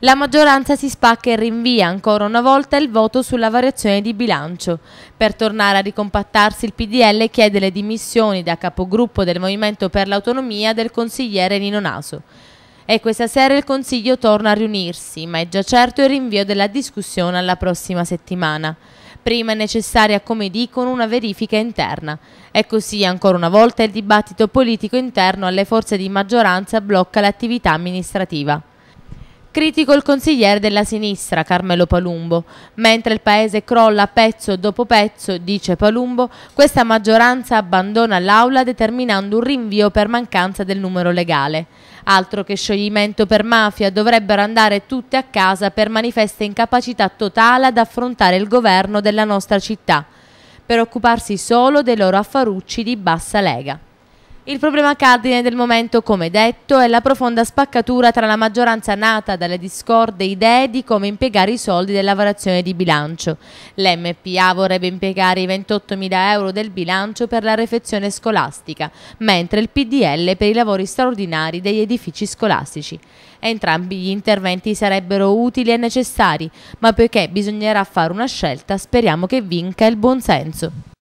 La maggioranza si spacca e rinvia ancora una volta il voto sulla variazione di bilancio. Per tornare a ricompattarsi il PDL chiede le dimissioni da capogruppo del Movimento per l'Autonomia del consigliere Nino Naso. E questa sera il Consiglio torna a riunirsi, ma è già certo il rinvio della discussione alla prossima settimana. Prima è necessaria, come dicono, una verifica interna. E così ancora una volta il dibattito politico interno alle forze di maggioranza blocca l'attività amministrativa critico il consigliere della sinistra Carmelo Palumbo. Mentre il paese crolla pezzo dopo pezzo, dice Palumbo, questa maggioranza abbandona l'aula determinando un rinvio per mancanza del numero legale. Altro che scioglimento per mafia, dovrebbero andare tutte a casa per manifesta incapacità totale ad affrontare il governo della nostra città, per occuparsi solo dei loro affarucci di bassa lega. Il problema cardine del momento, come detto, è la profonda spaccatura tra la maggioranza nata dalle discorde idee di come impiegare i soldi della variazione di bilancio. L'MPA vorrebbe impiegare i 28.000 euro del bilancio per la refezione scolastica, mentre il PDL per i lavori straordinari degli edifici scolastici. Entrambi gli interventi sarebbero utili e necessari, ma poiché bisognerà fare una scelta speriamo che vinca il buonsenso.